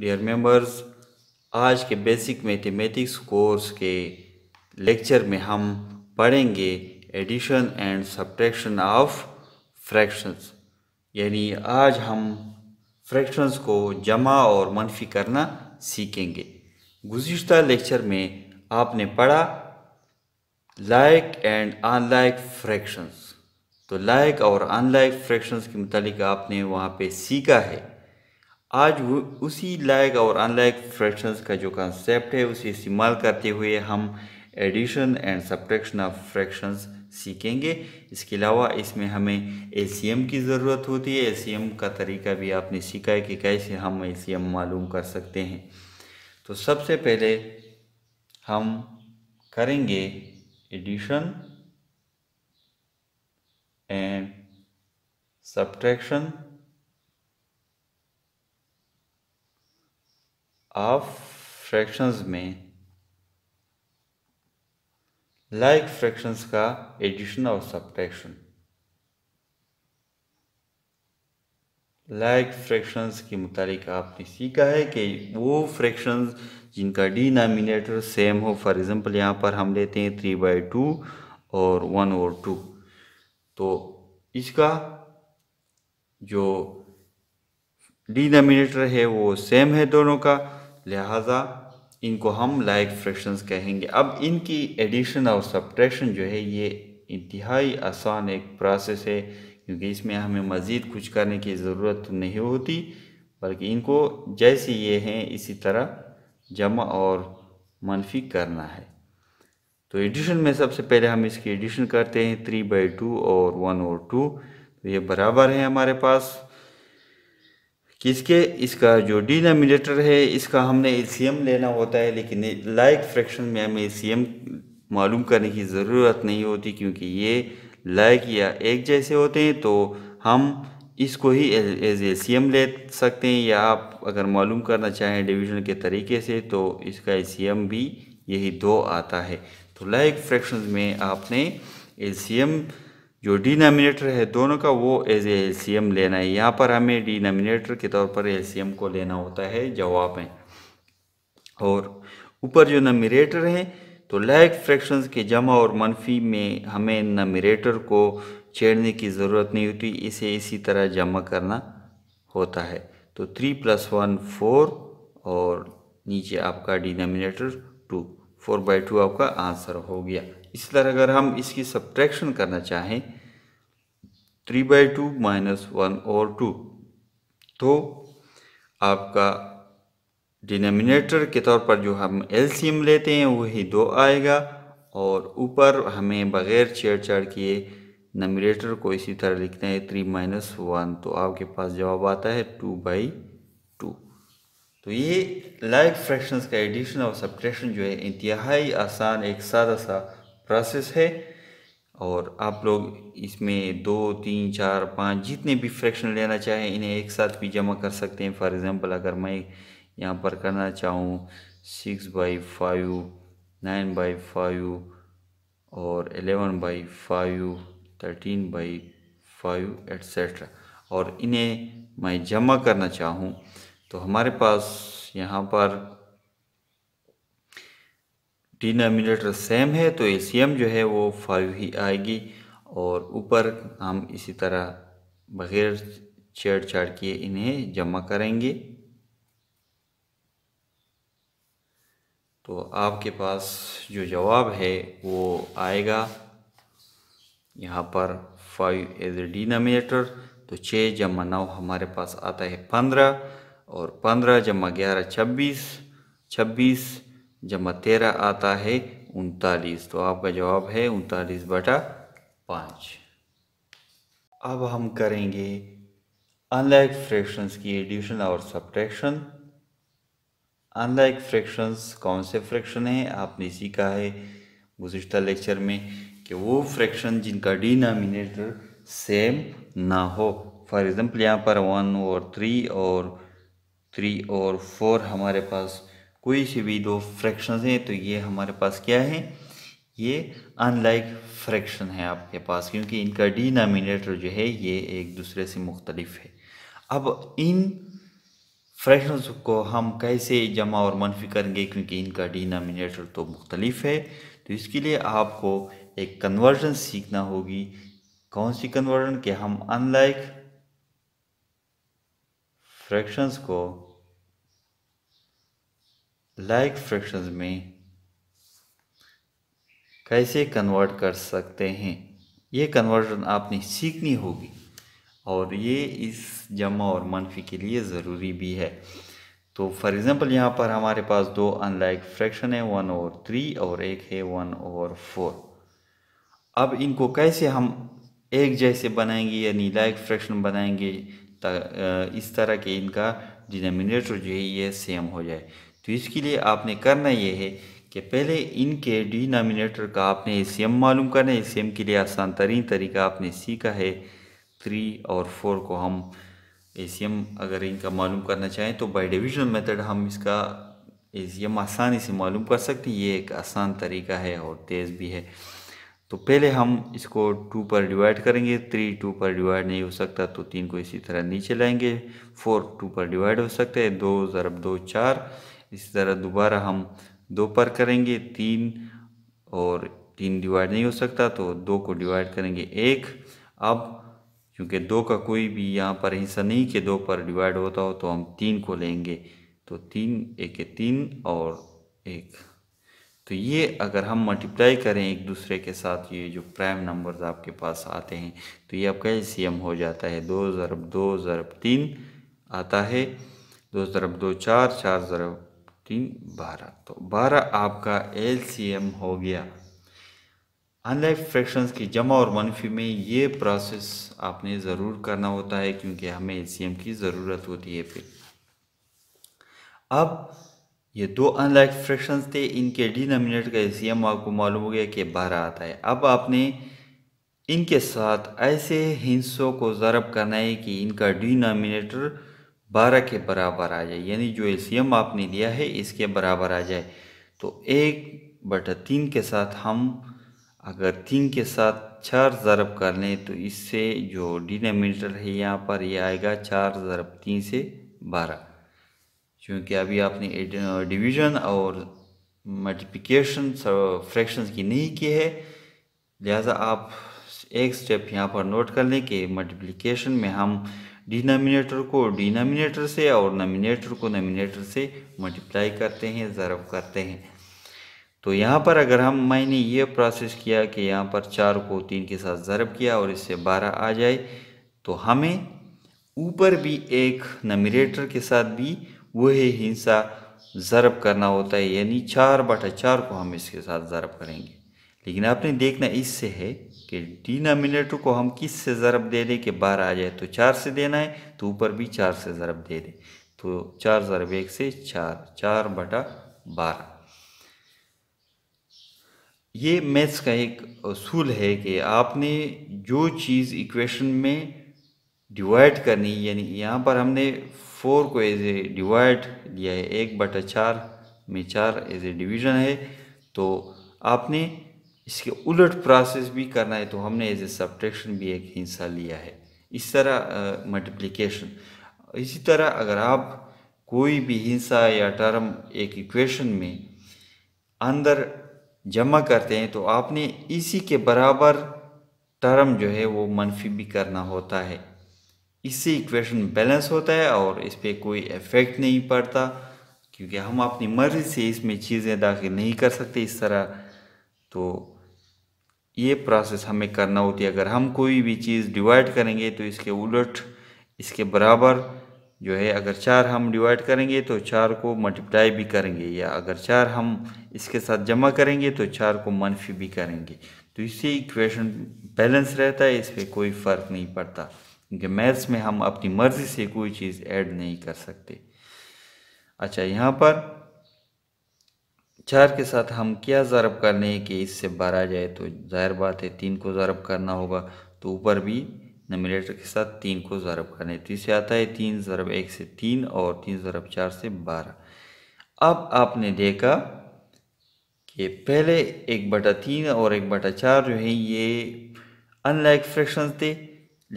dear members आज के basic mathematics course के लेक्चर में हम पढ़ेंगे addition and subtraction of fractions यानी आज हम फ्रैक्शंस को जमा और मनफी करना सीखेंगे गुज्त लेक्चर में आपने पढ़ा लाइक एंड अनलाइक फ्रैक्शंस तो लाइक और अनलाइक फ्रैक्शंस के मतलब आपने वहाँ पे सीखा है आज वो उसी लाइक और अनलाइक फ्रैक्शंस का जो कंसेप्ट है उसे इस्तेमाल करते हुए हम addition and subtraction of fractions सीखेंगे इसके अलावा इसमें हमें एम की ज़रूरत होती है एम का तरीका भी आपने सीखा है कि कैसे हम एम मालूम कर सकते हैं तो सबसे पहले हम करेंगे addition and subtraction of fractions में लाइक like फ्रैक्शंस का एडिशन और सब्ट्रैक्शन लाइक फ्रैक्शंस के मुताबिक आपने सीखा है कि वो फ्रैक्शंस जिनका डिनामिनेटर सेम हो फॉर एग्जांपल यहाँ पर हम लेते हैं थ्री बाई टू और वन और टू तो इसका जो डिनामिनेटर है वो सेम है दोनों का लिहाजा इनको हम लाइक फ्रैक्शंस कहेंगे अब इनकी एडिशन और सब्ट्रैक्शन जो है ये इंतहाई आसान एक प्रोसेस है क्योंकि इसमें हमें मज़ीद कुछ करने की ज़रूरत नहीं होती बल्कि इनको जैसे ये हैं इसी तरह जमा और मनफी करना है तो एडिशन में सबसे पहले हम इसकी एडिशन करते हैं थ्री बाई टू और वन और टू तो ये बराबर है हमारे पास कि इसके इसका जो डिनोमिनेटर है इसका हमने एल लेना होता है लेकिन लाइक फ्रैक्शन में हमें एल मालूम करने की ज़रूरत नहीं होती क्योंकि ये लाइक या एक जैसे होते हैं तो हम इसको ही एज एल ले सकते हैं या आप अगर मालूम करना चाहें डिवीज़न के तरीके से तो इसका एल भी यही दो आता है तो लाइक फ्रैक्शन में आपने एल जो डिनोमिनेटर है दोनों का वो एज ए एम लेना है यहाँ पर हमें डिनोमिनेटर के तौर पर एम को लेना होता है जवाब में और ऊपर जो नमिरेटर है तो लैग फ्रैक्शंस के जमा और मनफी में हमें नमिनेटर को छेड़ने की ज़रूरत नहीं होती इसे इसी तरह जमा करना होता है तो थ्री प्लस वन फोर और नीचे आपका denominator two four by two आपका आंसर हो गया इस तरह अगर हम इसकी सब्ट्रैक्शन करना चाहें three by two minus one और टू तो आपका डिनोमिनेटर के तौर पर जो हम एलसीएम लेते हैं वही दो आएगा और ऊपर हमें बग़ैर छेड़छाड़ किए नमिनेटर को इसी तरह लिखते हैं थ्री माइनस वन तो आपके पास जवाब आता है टू बाई टू तो ये लाइक फ्रैक्शंस का एडिशन और सब्ट्रैक्शन जो है इंतहाई आसान एक सादा सा प्रोसेस है और आप लोग इसमें दो तीन चार पाँच जितने भी फ्रैक्शन लेना चाहें इन्हें एक साथ भी जमा कर सकते हैं फॉर एग्ज़ाम्पल अगर मैं यहाँ पर करना चाहूँ six by five nine by five और eleven by five thirteen by five extra और इन्हें मैं जमा करना चाहूँ तो हमारे पास यहाँ पर डिनोमिनेटर सेम है तो एम जो है वो फाइव ही आएगी और ऊपर हम इसी तरह बग़ैर छेड़छाड़ किए इन्हें जमा करेंगे तो आपके पास जो जवाब है वो आएगा यहाँ पर फाइव एज ए डिनोमिनेटर तो छः जमा नौ हमारे पास आता है पंद्रह और पंद्रह जमा ग्यारह छब्बीस छब्बीस जमा तेरह आता है उनतालीस तो आपका जवाब है उनतालीस बटा पाँच अब हम करेंगे अनलाइक फ्रैक्शंस की एडिशन और सब्ट्रैक्शन अनलाइक फ्रैक्शंस कौन से फ्रैक्शन हैं आपने सीखा है गुज्त लेक्चर में कि वो फ्रैक्शन जिनका डिनामिनेटर सेम ना हो फॉर एग्ज़ाम्पल यहाँ पर वन और थ्री और थ्री और फोर हमारे पास कोई से भी दो फ्रैक्शंस हैं तो ये हमारे पास क्या है ये अनलाइक फ्रैक्शन है आपके पास क्योंकि इनका डिनामिनेटर जो है ये एक दूसरे से मुख्तलिफ है अब इन फ्रैक्शंस को हम कैसे जमा और मनफी करेंगे क्योंकि इनका डिनामिनेटर तो मुख्तलिफ है तो इसके लिए आपको एक कन्वर्जन सीखना होगी कौन सी कन्वर्जन के हम अनलाइक फ्रैक्शंस को लाइक like में कैसे कन्वर्ट कर सकते हैं ये कन्वर्जन आपने सीखनी होगी और ये इस जमा और मनफी के लिए ज़रूरी भी है तो फॉर एग्ज़ाम्पल यहाँ पर हमारे पास दो अनलाइक फ्रैक्शन है वन ओवर थ्री और एक है वन ओवर फोर अब इनको कैसे हम एक जैसे बनाएंगे यानी लाइक फ्रैक्शन बनाएंगे इस तरह के इनका डिनोमिनेटर जो है ये सेम हो जाए तो इसके लिए आपने करना ये है कि पहले इनके डिनोमिनेटर का आपने एम मालूम करना है ए के लिए आसान तरीन तरीका आपने सीखा है थ्री और फोर को हम ए अगर इनका मालूम करना चाहें तो बाई डिविजनल मेथड हम इसका एम आसानी से मालूम कर सकते हैं ये एक आसान तरीका है और तेज़ भी है तो पहले हम इसको टू पर डिवाइड करेंगे थ्री टू पर डिवाइड नहीं हो सकता तो तीन को इसी तरह नीचे लाएंगे फोर टू पर डिवाइड हो सकता है दो ज़रब दो चार इसी तरह दोबारा हम दो पर करेंगे तीन और तीन डिवाइड नहीं हो सकता तो दो को डिवाइड करेंगे एक अब क्योंकि दो का कोई भी यहाँ पर हिस्सा नहीं कि दो पर डिवाइड होता हो तो हम तीन को लेंगे तो तीन एक तीन और एक तो ये अगर हम मल्टीप्लाई करें एक दूसरे के साथ ये जो प्राइम नंबर्स आपके पास आते हैं तो ये आपका एल हो जाता है दो ज़रब दो ज़रब तीन आता है दो ज़रब दो चार चार ज़रब तीन बारह तो बारह आपका एल सी एम हो गया अनलाइफ फ्रैक्शंस की जमा और मनफी में ये प्रोसेस आपने ज़रूर करना होता है क्योंकि हमें एल सी एम की ज़रूरत होती है फिर अब ये दो अनलाइक फ्रैक्शंस थे इनके डिनोमिनेटर का एल सी एम आपको मालूम हो गया कि बारह आता है अब आपने इनके साथ ऐसे हिंसों को ज़रब करना है कि इनका डिनोमिनेटर बारह के बराबर आ जाए यानी जो एल आपने लिया है इसके बराबर आ जाए तो एक बटा तीन के साथ हम अगर तीन के साथ चार ज़रब कर लें तो इससे जो डिनोमीटर है यहाँ पर ये आएगा चार ज़रब तीन से बारह क्योंकि अभी आपने डिवीज़न और मल्टीप्लिकेशन फ्रैक्शंस की नहीं की है लिहाजा आप एक स्टेप यहाँ पर नोट कर लें कि मल्टीप्लिकेशन में हम डिनोमिनेटर को डिनोमिनेटर से और नोमिनेटर को नोमिनेटर से मल्टीप्लाई करते हैं ज़रब करते हैं तो यहाँ पर अगर हम मैंने ये प्रोसेस किया कि यहाँ पर चार को तीन के साथ ज़रब किया और इससे बारह आ जाए तो हमें ऊपर भी एक नमिनेटर के साथ भी वह हिंसा ज़रब करना होता है यानी चार बटा चार को हम इसके साथ ज़रब करेंगे लेकिन आपने देखना इससे है कि डिनोमिनेटर को हम किस से ज़रब दे दें कि बारह आ जाए तो चार से देना है तो ऊपर भी चार से ज़रब दे दें तो चार ज़रब एक से चार चार बटा बारह ये मैथ्स का एक असूल है कि आपने जो चीज़ इक्वेशन में डिवाइड करनी यानी यहाँ पर हमने फोर को एज ए डिवाइड लिया है एक बटा चार में चार एज ए डिवीज़न है तो आपने इसके उलट प्रोसेस भी करना है तो हमने एज ए सब्ट्रैक्शन भी एक हिस्सा लिया है इस तरह मल्टीप्लिकेशन इसी तरह अगर आप कोई भी हिस्सा या टर्म एक इक्वेशन में अंदर जमा करते हैं तो आपने इसी के बराबर टर्म जो है वो मनफी भी करना होता है इससे इक्वेशन बैलेंस होता है और इस पर कोई इफ़ेक्ट नहीं पड़ता क्योंकि हम अपनी मर्ज़ी से इसमें चीज़ें दाखिल नहीं कर सकते इस तरह तो ये प्रोसेस हमें करना होती है अगर हम कोई भी चीज़ डिवाइड करेंगे तो इसके उलट इसके बराबर जो है अगर चार हम डिवाइड करेंगे तो चार को मल्टीप्लाई भी करेंगे या अगर चार हम इसके साथ जमा करेंगे तो चार को मनफी भी करेंगे तो इससे इक्वेशन बैलेंस रहता है इस पर कोई फ़र्क नहीं पड़ता क्योंकि मैथ्स में हम अपनी मर्ज़ी से कोई चीज़ ऐड नहीं कर सकते अच्छा यहाँ पर चार के साथ हम क्या ज़रब करने हैं कि इससे बारह जाए तो ज़ाहिर बात है तीन को ज़रब करना होगा तो ऊपर भी नमिनेटर के साथ तीन को ज़रब करने तो इससे आता है तीन ज़रब एक से तीन और तीन ज़रब चार से बारह अब आपने देखा कि पहले एक बटा तीन और एक बटा चार जो है ये अनलाइक फ्रैक्शंस थे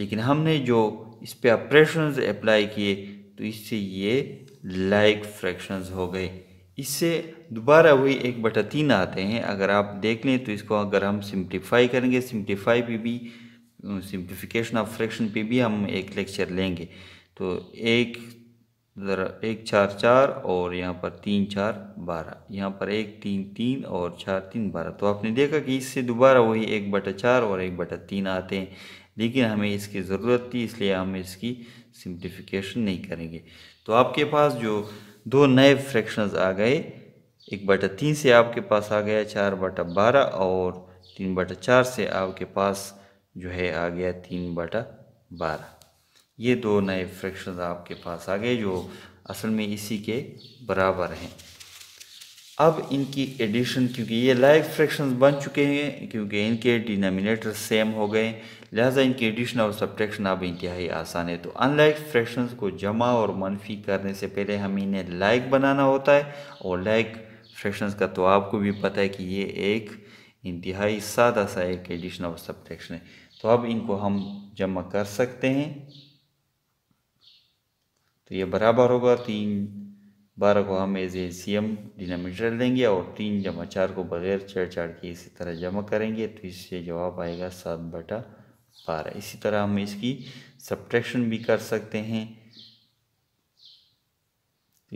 लेकिन हमने जो इस पर ऑपरेशन अप्लाई किए तो इससे ये लाइक फ्रैक्शंस हो गए इससे दोबारा वही एक बटा तीन आते हैं अगर आप देख लें तो इसको अगर हम सिंप्लीफाई करेंगे सिंप्लीफाई पे भी सिंप्लीफिकेशन ऑफ फ्रैक्शन पे भी हम एक लेक्चर लेंगे तो एक एक चार चार और यहाँ पर तीन चार बारह यहाँ पर एक तीन तीन और चार तीन बारह तो आपने देखा कि इससे दोबारा वही एक बटा चार और एक बटा तीन आते हैं लेकिन हमें इसकी ज़रूरत थी इसलिए हम इसकी सिंप्लीफिकेशन नहीं करेंगे तो आपके पास जो दो नए फ्रैक्शंस आ गए एक बटा तीन से आपके पास आ गया चार बटा बारह और तीन बटा चार से आपके पास जो है आ गया तीन बटा बारह ये दो नए फ्रैक्शंस आपके पास आ गए जो असल में इसी के बराबर हैं अब इनकी एडिशन क्योंकि ये लाइव फ्रैक्शंस बन चुके हैं क्योंकि इनके डिनोमिनेटर सेम हो गए लिहाजा इनकी एडिशन और सब्ट्रैक्शन अब इंतहाई आसान है तो अनलाइक फ्रैक्शन को जमा और मनफी करने से पहले हम इन्हें लाइक बनाना होता है और लाइक फ्रैक्शन का तो आपको भी पता है कि ये एक इंतहाई सादा सा एक एडिशन और सब्ट्रैक्शन है तो अब इनको हम जमा कर सकते हैं तो ये बराबर होगा तीन बारह को हम as a C M denominator लेंगे और तीन जमा चार को बगैर छेड़छाड़ के इसी तरह जमा करेंगे तो इससे जवाब आएगा सात बटा बारह इसी तरह हम इसकी सब्ट्रैक्शन भी कर सकते हैं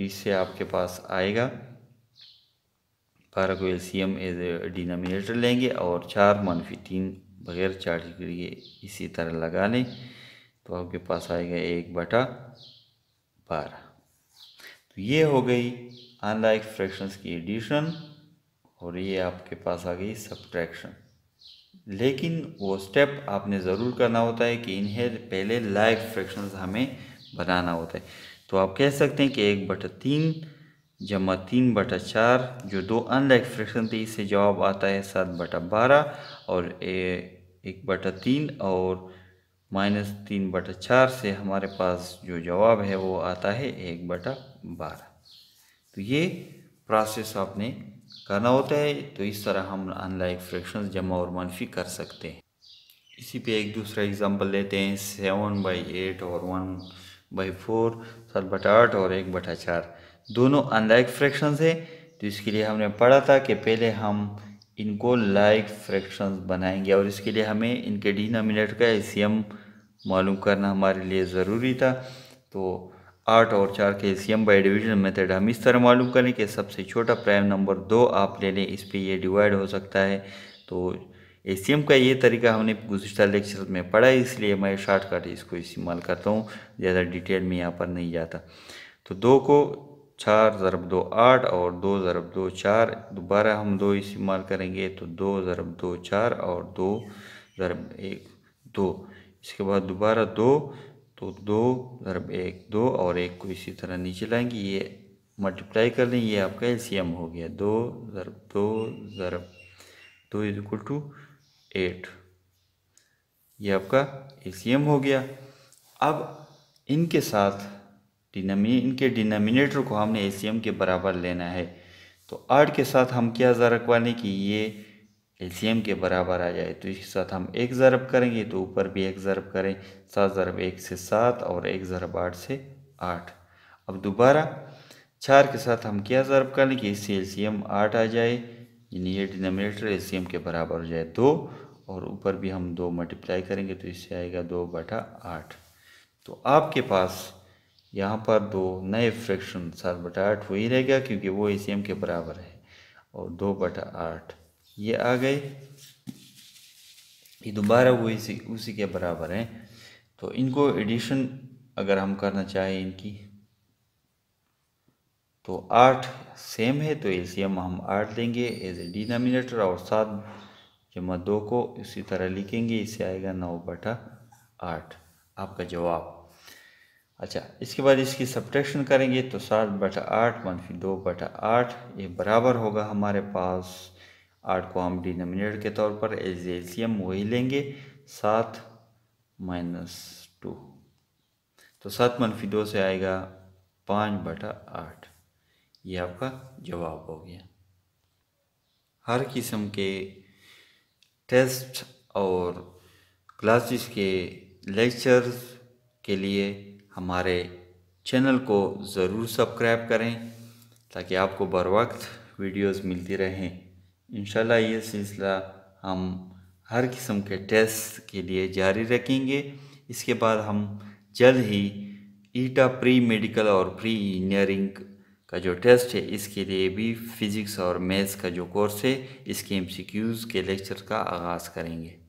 इससे आपके पास आएगा बारह को एम एज डिनोमिनेटर लेंगे और चार मनफी तीन बगैर चार्ज करिए इसी तरह लगा लें तो आपके पास आएगा एक बटा बारह तो ये हो गई अनलाइक फ्रैक्शंस की एडिशन और ये आपके पास आ गई सब्ट्रैक्शन लेकिन वो स्टेप आपने ज़रूर करना होता है कि इन्हें पहले लाइव फ्रैक्शन हमें बनाना होता है तो आप कह सकते हैं कि एक बटा तीन जमा तीन बटा चार जो दो अनलाइक फ्रैक्शन थे इससे जवाब आता है सात बटा बारह और एक बटा तीन और माइनस तीन बटा चार से हमारे पास जो जवाब है वो आता है एक बटा बारह तो ये प्रोसेस आपने करना होता है तो इस तरह हम अनलाइक फ्रैक्शन जमा और मनफी कर सकते हैं इसी पे एक दूसरा एग्जांपल लेते हैं सेवन बाई एट और वन बाई फोर सात बटा आठ और एक बटा चार दोनों अनलाइक फ्रैक्शंस है तो इसके लिए हमने पढ़ा था कि पहले हम इनको लाइक फ्रैक्शन बनाएंगे और इसके लिए हमें इनके डिनोमिनेटर का एसीएम e मालूम करना हमारे लिए ज़रूरी था तो आठ और चार के सी बाई डिवीजन मेथड हम इस तरह मालूम करें कि सबसे छोटा प्राइम नंबर दो आप ले लें इस पर यह डिवाइड हो सकता है तो एम का ये तरीका हमने गुजशत लेक्चर में पढ़ा है इसलिए मैं शॉर्टकट इसको इस्तेमाल करता हूँ ज़्यादा डिटेल में यहाँ पर नहीं जाता तो दो को चार ज़रब दो आठ और दो ज़रब दो चार दोबारा हम दो इस्तेमाल करेंगे तो दो ज़रब दो चार और दो ज़रब एक दो इसके बाद दोबारा दो तो दो ज़रब एक दो और एक को इसी तरह नीचे लाएंगे ये मल्टीप्लाई कर लें ये आपका एलसीएम हो गया दो ज़रब दो ज़रब दो इज इक्वल टू एट ये आपका एलसीएम हो गया अब इनके साथ डिनमी इनके डिनमिनेटर को हमने एलसीएम के बराबर लेना है तो आठ के साथ हम क्या ज़रा रखवाने कि ये एलसीएम के बराबर आ जाए तो इसके साथ हम एक ज़रब करेंगे तो ऊपर भी एक ज़रब करें सात ज़रब एक से सात और एक ज़रब आठ से आठ अब दोबारा चार के साथ हम क्या ज़रब कर कि इससे एम आठ आ जाए यानी ये डिनोमिनेटर एम के बराबर हो जाए दो और ऊपर भी हम दो मल्टीप्लाई करेंगे तो इससे आएगा दो बटा आठ तो आपके पास यहाँ पर दो नए फ्रैक्शन सात बटा आठ वही रहेगा क्योंकि वो एम के बराबर है और दो बटा आठ ये आ गए ये दोबारा वही उसी के बराबर हैं तो इनको एडिशन अगर हम करना चाहें इनकी तो आठ सेम है तो एलसीएम हम आठ लेंगे एज ए डिनोमिनेटर और सात जमा दो को इसी तरह लिखेंगे इससे आएगा नौ बटा आठ आपका जवाब अच्छा इसके बाद इसकी सब्ट्रैक्शन करेंगे तो सात बटा आठ मनफी दो बटा आठ ये बराबर होगा हमारे पास आठ को हम डिनोमिनेटर के तौर पर एज एम वही लेंगे सात माइनस टू तो सात मनफी दो से आएगा पाँच बटा आठ ये आपका जवाब हो गया हर किस्म के टेस्ट और क्लासेस के लेक्चर्स के लिए हमारे चैनल को ज़रूर सब्सक्राइब करें ताकि आपको बर वक्त वीडियोज़ मिलती रहें इन ये सिलसिला हम हर किस्म के टेस्ट के लिए जारी रखेंगे इसके बाद हम जल्द ही ईटा प्री मेडिकल और प्री इंजीनियरिंग का जो टेस्ट है इसके लिए भी फिज़िक्स और मैथ्स का जो कोर्स है इसके एमसीक्यूज़ के लेक्चर का आगाज़ करेंगे